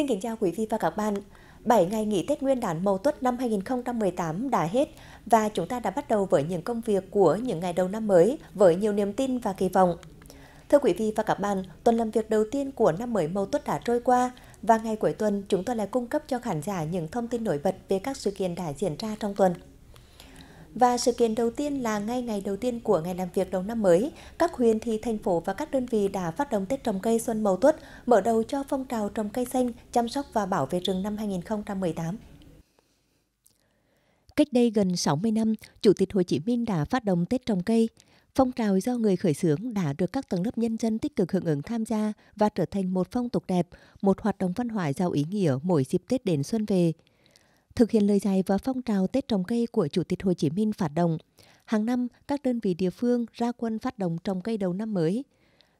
Xin kính chào quý vị và các bạn. 7 ngày nghỉ Tết Nguyên đán Mậu Tuất năm 2018 đã hết và chúng ta đã bắt đầu với những công việc của những ngày đầu năm mới với nhiều niềm tin và kỳ vọng. Thưa quý vị và các bạn, tuần làm việc đầu tiên của năm mới Mậu Tuất đã trôi qua và ngày cuối tuần chúng tôi lại cung cấp cho khán giả những thông tin nổi bật về các sự kiện đã diễn ra trong tuần. Và sự kiện đầu tiên là ngay ngày đầu tiên của ngày làm việc đầu năm mới, các huyện, thị, thành phố và các đơn vị đã phát động Tết trồng cây Xuân Mậu Tuất, mở đầu cho phong trào trồng cây xanh, chăm sóc và bảo vệ rừng năm 2018. Cách đây gần 60 năm, Chủ tịch Hồ Chí Minh đã phát động Tết trồng cây. Phong trào do người khởi xướng đã được các tầng lớp nhân dân tích cực hưởng ứng tham gia và trở thành một phong tục đẹp, một hoạt động văn hóa giàu ý nghĩa mỗi dịp Tết đến xuân về – Thực hiện lời dạy và phong trào Tết trồng cây của Chủ tịch Hồ Chí Minh phát động, hàng năm các đơn vị địa phương ra quân phát động trồng cây đầu năm mới.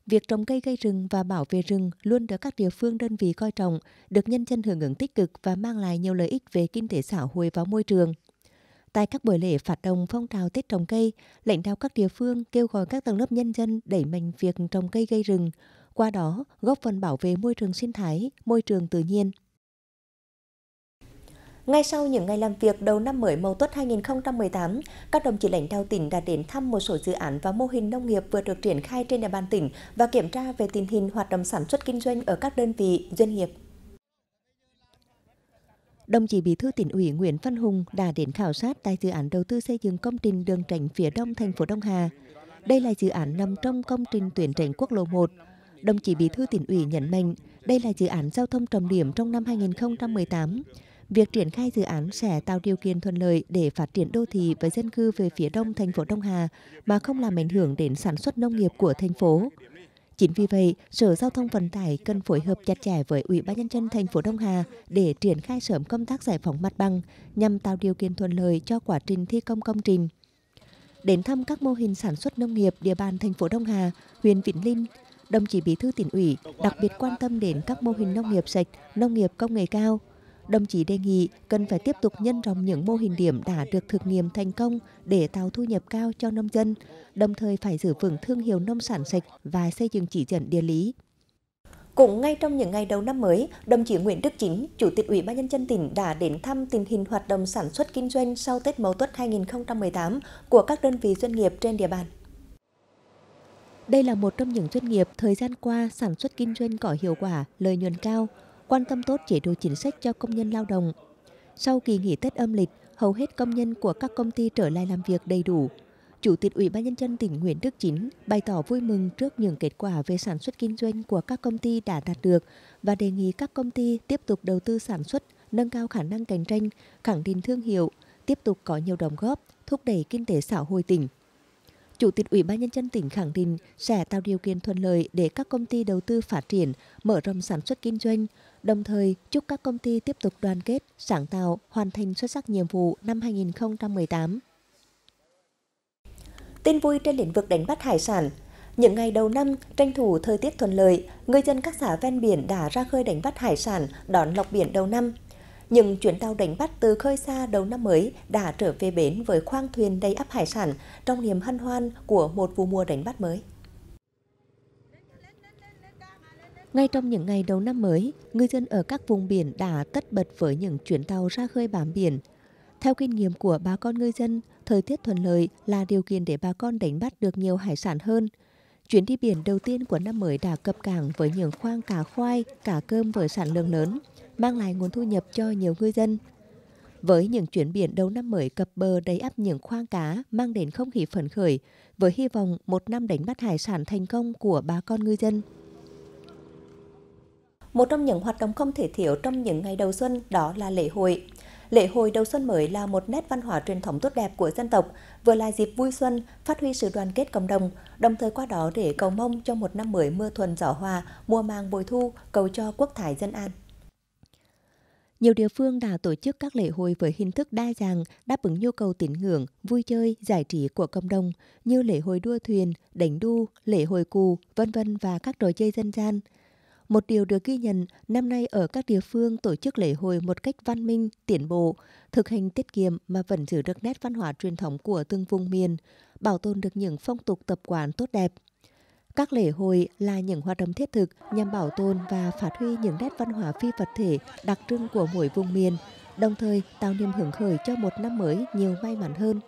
Việc trồng cây gây rừng và bảo vệ rừng luôn được các địa phương đơn vị coi trọng, được nhân dân hưởng ứng tích cực và mang lại nhiều lợi ích về kinh tế xã hội và môi trường. Tại các buổi lễ phát động phong trào Tết trồng cây, lãnh đạo các địa phương kêu gọi các tầng lớp nhân dân đẩy mạnh việc trồng cây gây rừng, qua đó góp phần bảo vệ môi trường sinh thái, môi trường tự nhiên. Ngay sau những ngày làm việc đầu năm mới Mậu Tuất 2018, các đồng chí lãnh đạo tỉnh đã đến thăm một số dự án và mô hình nông nghiệp vừa được triển khai trên địa bàn tỉnh và kiểm tra về tình hình hoạt động sản xuất kinh doanh ở các đơn vị, doanh nghiệp. Đồng chí Bí thư tỉnh ủy Nguyễn Văn Hùng đã đến khảo sát tại dự án đầu tư xây dựng công trình đường tránh phía đông thành phố Đông Hà. Đây là dự án nằm trong công trình tuyến tránh quốc lộ 1. Đồng chí Bí thư tỉnh ủy nhấn mạnh, đây là dự án giao thông trọng điểm trong năm 2018 Việc triển khai dự án sẽ tạo điều kiện thuận lợi để phát triển đô thị và dân cư về phía đông thành phố Đông Hà mà không làm ảnh hưởng đến sản xuất nông nghiệp của thành phố. Chính vì vậy, Sở Giao thông Vận tải cần phối hợp chặt chẽ với Ủy ban nhân dân thành phố Đông Hà để triển khai sớm công tác giải phóng mặt bằng nhằm tạo điều kiện thuận lợi cho quá trình thi công công trình. Đến thăm các mô hình sản xuất nông nghiệp địa bàn thành phố Đông Hà, huyện Vĩnh Linh, đồng chí Bí thư tỉnh ủy đặc biệt quan tâm đến các mô hình nông nghiệp sạch, nông nghiệp công nghệ cao, Đồng chí đề nghị cần phải tiếp tục nhân rộng những mô hình điểm đã được thực nghiệm thành công để tạo thu nhập cao cho nông dân, đồng thời phải giữ vững thương hiệu nông sản sạch và xây dựng chỉ dẫn địa lý. Cũng ngay trong những ngày đầu năm mới, đồng chí Nguyễn Đức Chính, Chủ tịch Ủy ban Nhân dân tỉnh đã đến thăm tình hình hoạt động sản xuất kinh doanh sau Tết Mậu Tuất 2018 của các đơn vị doanh nghiệp trên địa bàn. Đây là một trong những doanh nghiệp thời gian qua sản xuất kinh doanh có hiệu quả, lợi nhuận cao, quan tâm tốt chế độ chính sách cho công nhân lao động. Sau kỳ nghỉ Tết âm lịch, hầu hết công nhân của các công ty trở lại làm việc đầy đủ. Chủ tịch Ủy ban Nhân dân tỉnh Nguyễn Đức Chính bày tỏ vui mừng trước những kết quả về sản xuất kinh doanh của các công ty đã đạt được và đề nghị các công ty tiếp tục đầu tư sản xuất, nâng cao khả năng cạnh tranh, khẳng định thương hiệu, tiếp tục có nhiều đóng góp, thúc đẩy kinh tế xã hội tỉnh. Chủ tịch Ủy ban Nhân dân tỉnh khẳng định sẽ tạo điều kiện thuận lợi để các công ty đầu tư phát triển, mở rộng sản xuất kinh doanh, đồng thời chúc các công ty tiếp tục đoàn kết, sáng tạo, hoàn thành xuất sắc nhiệm vụ năm 2018. Tin vui trên lĩnh vực đánh bắt hải sản, những ngày đầu năm, tranh thủ thời tiết thuận lợi, người dân các xã ven biển đã ra khơi đánh bắt hải sản, đón lọc biển đầu năm. Những chuyến tàu đánh bắt từ khơi xa đầu năm mới đã trở về bến với khoang thuyền đầy ắp hải sản trong niềm hân hoan của một vụ mùa đánh bắt mới. Ngay trong những ngày đầu năm mới, người dân ở các vùng biển đã tất bật với những chuyến tàu ra khơi bám biển. Theo kinh nghiệm của bà con ngư dân, thời tiết thuận lợi là điều kiện để bà con đánh bắt được nhiều hải sản hơn. Chuyến đi biển đầu tiên của năm mới đã cập cảng với những khoang cá khoai, cá cơm với sản lượng lớn – mang lại nguồn thu nhập cho nhiều ngư dân. Với những chuyến biển đầu năm mới cập bờ đầy ắp những khoang cá mang đến không khí phấn khởi, với hy vọng một năm đánh bắt hải sản thành công của bà con ngư dân. Một trong những hoạt động không thể thiếu trong những ngày đầu xuân đó là lễ hội. Lễ hội đầu xuân mới là một nét văn hóa truyền thống tốt đẹp của dân tộc, vừa là dịp vui xuân, phát huy sự đoàn kết cộng đồng, đồng thời qua đó để cầu mong cho một năm mới mưa thuần gió hòa, mùa màng bội thu, cầu cho quốc thái dân an. Nhiều địa phương đã tổ chức các lễ hội với hình thức đa dạng, đáp ứng nhu cầu tín ngưỡng, vui chơi, giải trí của cộng đồng như lễ hội đua thuyền, đánh đu, lễ hội cù, vân vân và các trò chơi dân gian. Một điều được ghi nhận, năm nay ở các địa phương tổ chức lễ hội một cách văn minh, tiến bộ, thực hành tiết kiệm mà vẫn giữ được nét văn hóa truyền thống của từng vùng miền, bảo tồn được những phong tục tập quán tốt đẹp – các lễ hội là những hoạt động thiết thực nhằm bảo tồn và phát huy những nét văn hóa phi vật thể đặc trưng của mỗi vùng miền, đồng thời tạo niềm hưởng khởi cho một năm mới nhiều may mắn hơn.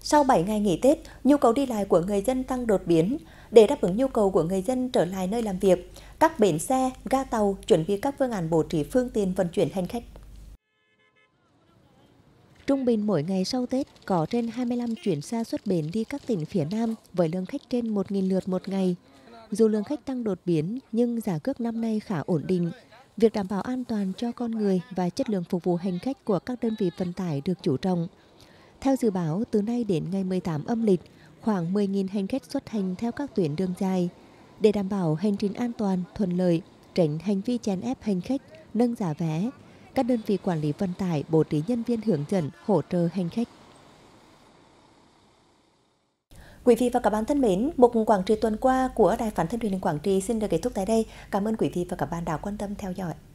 Sau 7 ngày nghỉ Tết, nhu cầu đi lại của người dân tăng đột biến. Để đáp ứng nhu cầu của người dân trở lại nơi làm việc, các bến xe, ga tàu chuẩn bị các phương án bổ trí phương tiện vận chuyển hành khách Trung bình mỗi ngày sau Tết có trên 25 chuyến xa xuất bến đi các tỉnh phía Nam với lượng khách trên 1.000 lượt một ngày. Dù lượng khách tăng đột biến nhưng giá cước năm nay khá ổn định. Việc đảm bảo an toàn cho con người và chất lượng phục vụ hành khách của các đơn vị vận tải được chú trọng. Theo dự báo, từ nay đến ngày 18 âm lịch, khoảng 10.000 hành khách xuất hành theo các tuyến đường dài. Để đảm bảo hành trình an toàn, thuận lợi, tránh hành vi chèn ép hành khách, nâng giá vé, các đơn vị quản lý vận tải bố trí nhân viên hướng dẫn hỗ trợ hành khách. Quý vị và các bạn thân mến, một Quảng Trị tuần qua của Đài Phản thân truyền hình Quảng Trị xin được kết thúc tại đây. Cảm ơn quý vị và các bạn đã quan tâm theo dõi.